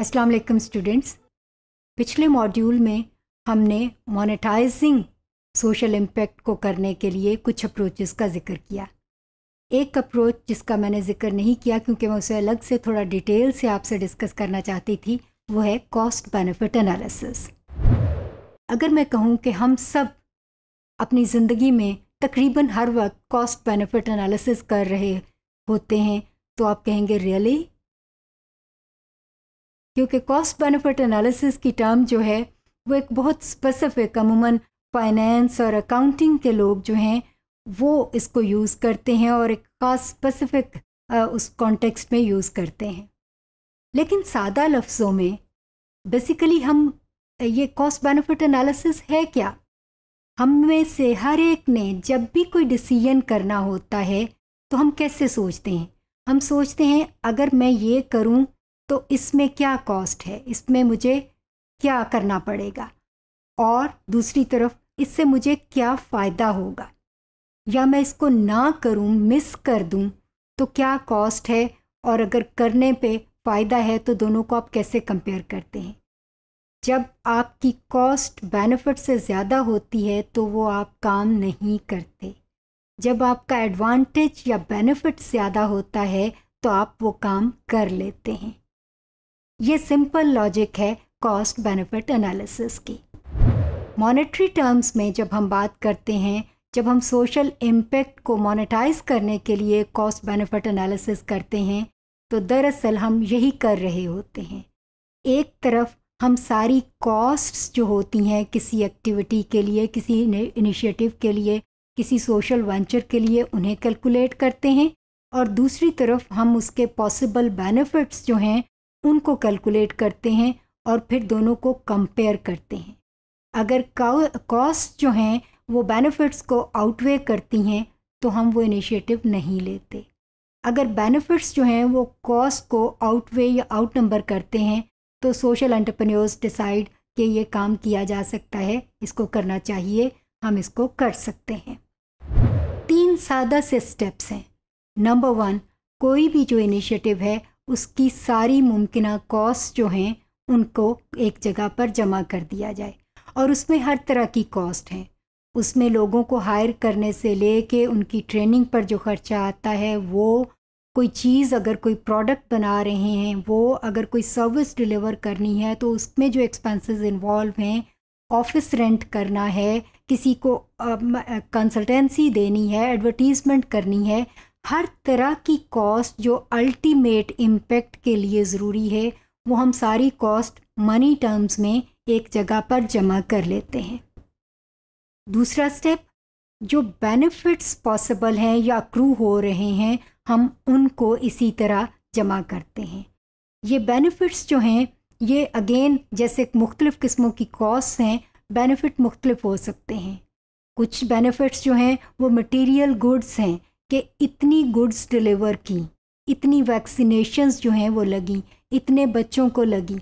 अस्सलाम वालेकुम स्टूडेंट्स पिछले मॉड्यूल में हमने मोनेटाइजिंग सोशल इम्पेक्ट को करने के लिए कुछ अप्रोचेस का जिक्र किया एक अप्रोच जिसका मैंने जिक्र नहीं किया क्योंकि मैं उसे अलग से थोड़ा डिटेल से आपसे डिस्कस करना चाहती थी वो है कॉस्ट बेनिफिट एनालिसिस अगर मैं कहूँ कि हम सब अपनी ज़िंदगी में तकरीबन हर वक्त कॉस्ट बेनिफिट एनालिसिस कर रहे होते हैं तो आप कहेंगे रियली really? क्योंकि कॉस्ट बेनिफिट एनालिसिस की टर्म जो है वो एक बहुत स्पेसिफिक अमूमन फाइनेंस और अकाउंटिंग के लोग जो हैं वो इसको यूज़ करते हैं और एक ख़ास स्पेसिफिक उस कॉन्टेक्स्ट में यूज़ करते हैं लेकिन सादा लफ्ज़ों में बेसिकली हम ये कॉस्ट बेनिफिट एनालिसिस है क्या हम में से हर एक ने जब भी कोई डिसीजन करना होता है तो हम कैसे सोचते हैं हम सोचते हैं अगर मैं ये करूं तो इसमें क्या कॉस्ट है इसमें मुझे क्या करना पड़ेगा और दूसरी तरफ इससे मुझे क्या फ़ायदा होगा या मैं इसको ना करूं मिस कर दूं तो क्या कॉस्ट है और अगर करने पे फ़ायदा है तो दोनों को आप कैसे कंपेयर करते हैं जब आपकी कॉस्ट बेनिफिट से ज़्यादा होती है तो वो आप काम नहीं करते जब आपका एडवांटेज या बेनिफिट ज़्यादा होता है तो आप वो काम कर लेते हैं ये सिंपल लॉजिक है कॉस्ट बेनिफिट एनालिसिस की मॉनेटरी टर्म्स में जब हम बात करते हैं जब हम सोशल इम्पैक्ट को मोनेटाइज करने के लिए कॉस्ट बेनिफिट एनालिसिस करते हैं तो दरअसल हम यही कर रहे होते हैं एक तरफ हम सारी कॉस्ट्स जो होती हैं किसी एक्टिविटी के लिए किसी इनिशिएटिव के लिए किसी सोशल वेंचर के लिए उन्हें कैलकुलेट करते हैं और दूसरी तरफ हम उसके पॉसिबल बेनिफिट्स जो हैं उनको कैलकुलेट करते हैं और फिर दोनों को कंपेयर करते हैं अगर कॉस्ट जो हैं वो बेनिफिट्स को आउटवे करती हैं तो हम वो इनिशिएटिव नहीं लेते अगर बेनिफिट्स जो हैं वो कॉस्ट को आउटवे या आउट नंबर करते हैं तो सोशल एंटरप्रेन्योर्स डिसाइड कि ये काम किया जा सकता है इसको करना चाहिए हम इसको कर सकते हैं तीन सादा से स्टेप्स हैं नंबर वन कोई भी जो इनिशिएटिव है उसकी सारी मुमकिन कॉस्ट जो हैं उनको एक जगह पर जमा कर दिया जाए और उसमें हर तरह की कॉस्ट हैं उसमें लोगों को हायर करने से ले के उनकी ट्रेनिंग पर जो खर्चा आता है वो कोई चीज़ अगर कोई प्रोडक्ट बना रहे हैं वो अगर कोई सर्विस डिलीवर करनी है तो उसमें जो एक्सपेंसेस इन्वॉल्व हैं ऑफिस रेंट करना है किसी को कंसल्टेंसी देनी है एडवर्टीज़मेंट करनी है हर तरह की कॉस्ट जो अल्टीमेट इम्पेक्ट के लिए ज़रूरी है वो हम सारी कॉस्ट मनी टर्म्स में एक जगह पर जमा कर लेते हैं दूसरा स्टेप जो बेनिफिट्स पॉसिबल हैं या अक्रू हो रहे हैं हम उनको इसी तरह जमा करते हैं ये बेनिफिट्स जो हैं ये अगेन जैसे मुख्तलिफ़ किस्मों की कॉस्ट हैं बेनिफिट मुख्तलिफ हो सकते हैं कुछ बेनिफिट्स जो हैं वो मटेरियल गुड्स हैं कि इतनी गुड्स डिलीवर की इतनी वैक्सीनेशंस जो हैं वो लगी इतने बच्चों को लगी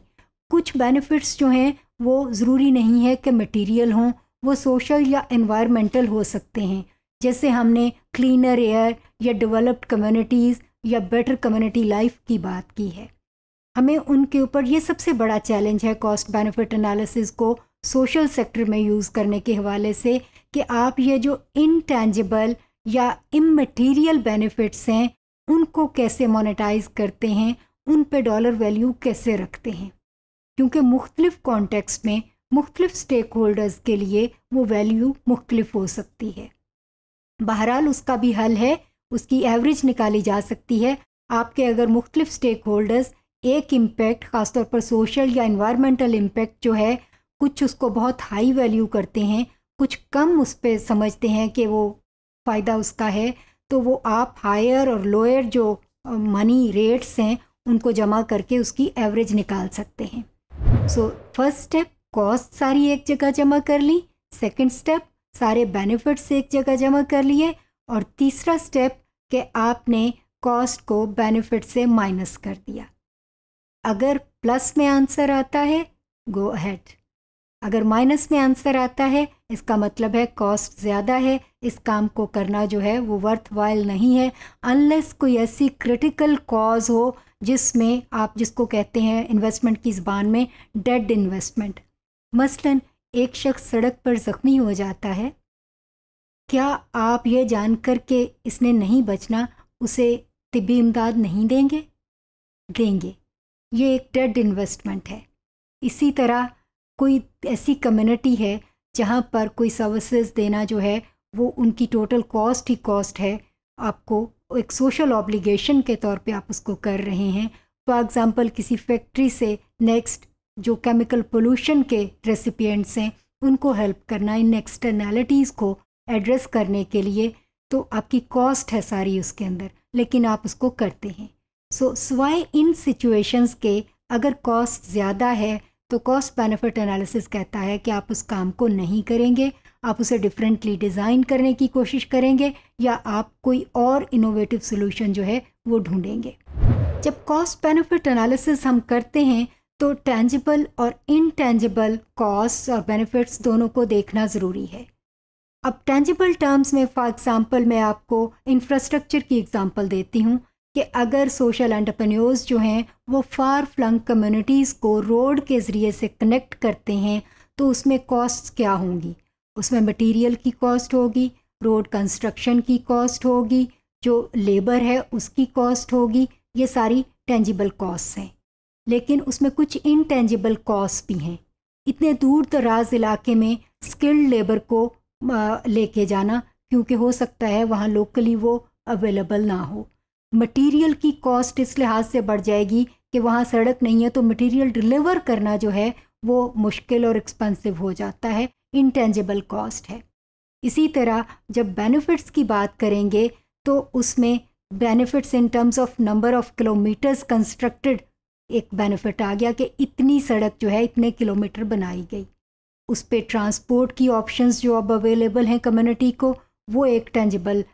कुछ बेनिफिट्स जो हैं वो ज़रूरी नहीं है कि मटेरियल हों वो सोशल या इन्वायरमेंटल हो सकते हैं जैसे हमने क्लीनर एयर या डेवलप्ड कम्युनिटीज़ या बेटर कम्युनिटी लाइफ की बात की है हमें उनके ऊपर ये सबसे बड़ा चैलेंज है कॉस्ट बेनिफिट एनालिसिस को सोशल सेक्टर में यूज़ करने के हवाले से कि आप ये जो इनटेंजिबल या इमटेरियल बेनिफिट्स हैं उनको कैसे मोनेटाइज करते हैं उन पे डॉलर वैल्यू कैसे रखते हैं क्योंकि मुख्तलिफ कॉन्टेक्स्ट में मुख्तलिफ स्टेक होल्डर्स के लिए वो वैल्यू मुख्तलिफ हो सकती है बहरहाल उसका भी हल है उसकी एवरेज निकाली जा सकती है आपके अगर मुख्तलिफ स्टेक होल्डर्स एक इम्पेक्ट ख़ासतौर पर सोशल या इन्वायरमेंटल इम्पेक्ट जो है कुछ उसको बहुत हाई वैल्यू करते हैं कुछ कम उस पर समझते हैं कि वो फ़ायदा उसका है तो वो आप हायर और लोअर जो मनी रेट्स हैं उनको जमा करके उसकी एवरेज निकाल सकते हैं सो फर्स्ट स्टेप कॉस्ट सारी एक जगह जमा कर ली सेकंड स्टेप सारे बेनिफिट्स एक जगह जमा कर लिए और तीसरा स्टेप कि आपने कॉस्ट को बेनिफिट से माइनस कर दिया अगर प्लस में आंसर आता है गो अहेड अगर माइनस में आंसर आता है इसका मतलब है कॉस्ट ज़्यादा है इस काम को करना जो है वो वर्थ वाइल नहीं है अनलेस कोई ऐसी क्रिटिकल कॉज हो जिसमें आप जिसको कहते हैं इन्वेस्टमेंट की ज़बान में डेड इन्वेस्टमेंट मसलन एक शख्स सड़क पर ज़ख्मी हो जाता है क्या आप ये जानकर के इसने नहीं बचना उसे तिबी इमदाद नहीं देंगे देंगे ये एक डेड इन्वेस्टमेंट है इसी तरह कोई ऐसी कम्युनिटी है जहाँ पर कोई सर्विसेज देना जो है वो उनकी टोटल कॉस्ट ही कॉस्ट है आपको एक सोशल ऑब्लिगेशन के तौर पे आप उसको कर रहे हैं फॉर तो एग्ज़ाम्पल किसी फैक्ट्री से नेक्स्ट जो केमिकल पोल्यूशन के रेसिपियंट्स हैं उनको हेल्प करना इन एक्सटर्नैलिटीज़ को एड्रेस करने के लिए तो आपकी कॉस्ट है सारी उसके अंदर लेकिन आप उसको करते हैं सो so, सिवाय इन सिचुएशंस के अगर कॉस्ट ज़्यादा है तो कॉस्ट बेनिफिट एनालिसिस कहता है कि आप उस काम को नहीं करेंगे आप उसे डिफरेंटली डिज़ाइन करने की कोशिश करेंगे या आप कोई और इनोवेटिव सोल्यूशन जो है वो ढूंढेंगे जब कॉस्ट बेनिफिट एनालिसिस हम करते हैं तो टेंजिबल और इनटेंजिबल कॉस्ट और बेनिफिट्स दोनों को देखना ज़रूरी है अब टेंजिबल टर्म्स में फॉर एग्ज़ाम्पल मैं आपको इंफ्रास्ट्रक्चर की एग्ज़ाम्पल देती हूँ कि अगर सोशल एंटरप्रेन्योर्स जो हैं वो फार फ्लंग कम्युनिटीज़ को रोड के ज़रिए से कनेक्ट करते हैं तो उसमें कॉस्ट क्या होंगी उसमें मटेरियल की कॉस्ट होगी रोड कंस्ट्रक्शन की कॉस्ट होगी जो लेबर है उसकी कॉस्ट होगी ये सारी टेंजिबल कॉस्ट हैं लेकिन उसमें कुछ इनटेंजिबल कॉस्ट भी हैं इतने दूर दराज इलाके में स्किल्ड लेबर को लेके जाना क्योंकि हो सकता है वहाँ लोकली वो अवेलेबल ना हो मटेरियल की कॉस्ट इस लिहाज से बढ़ जाएगी कि वहाँ सड़क नहीं है तो मटेरियल डिलीवर करना जो है वो मुश्किल और एक्सपेंसिव हो जाता है इंटेंजिबल कॉस्ट है इसी तरह जब बेनिफिट्स की बात करेंगे तो उसमें benefits in terms of number of kilometres constructed एक बेनिफिट आ गया कि इतनी सड़क जो है इतने किलोमीटर बनाई गई उस पर ट्रांसपोर्ट की ऑप्शंस जो अब अवेलेबल हैं कम्युनिटी को वो एक टेंजिबल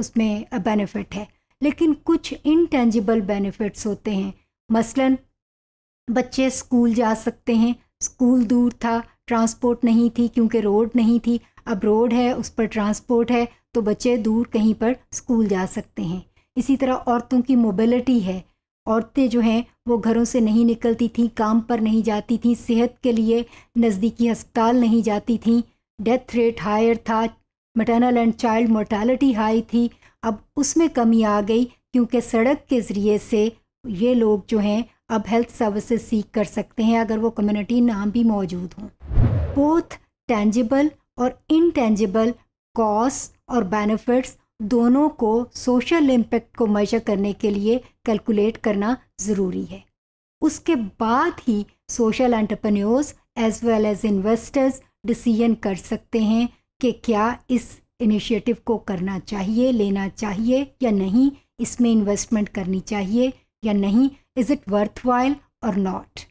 उसमें बेनिफिट है लेकिन कुछ इनटेंजिबल बेनिफिट्स होते हैं मसलन बच्चे स्कूल जा सकते हैं स्कूल दूर था ट्रांसपोर्ट नहीं थी क्योंकि रोड नहीं थी अब रोड है उस पर ट्रांसपोर्ट है तो बच्चे दूर कहीं पर स्कूल जा सकते हैं इसी तरह औरतों की मोबिलिटी है औरतें जो हैं वो घरों से नहीं निकलती थी काम पर नहीं जाती थी सेहत के लिए नज़दीकी अस्पताल नहीं जाती थीं डेथ रेट हायर था maternal and child mortality high थी अब उसमें कमी आ गई क्योंकि सड़क के ज़रिए से ये लोग जो हैं अब हेल्थ सर्विसेज सीख कर सकते हैं अगर वो कम्युनिटी नाम भी मौजूद हों बोथ टेंजिबल और इनटेंजिबल कॉस्ट और बेनिफिट्स दोनों को सोशल इम्पेक्ट को मेजर करने के लिए कैलकुलेट करना ज़रूरी है उसके बाद ही social entrepreneurs as well as investors decision कर सकते हैं कि क्या इस इनिशिएटिव को करना चाहिए लेना चाहिए या नहीं इसमें इन्वेस्टमेंट करनी चाहिए या नहीं इज़ इट वर्थ वाइल और नॉट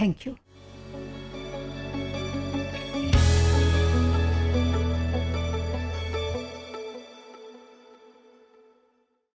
थैंक यू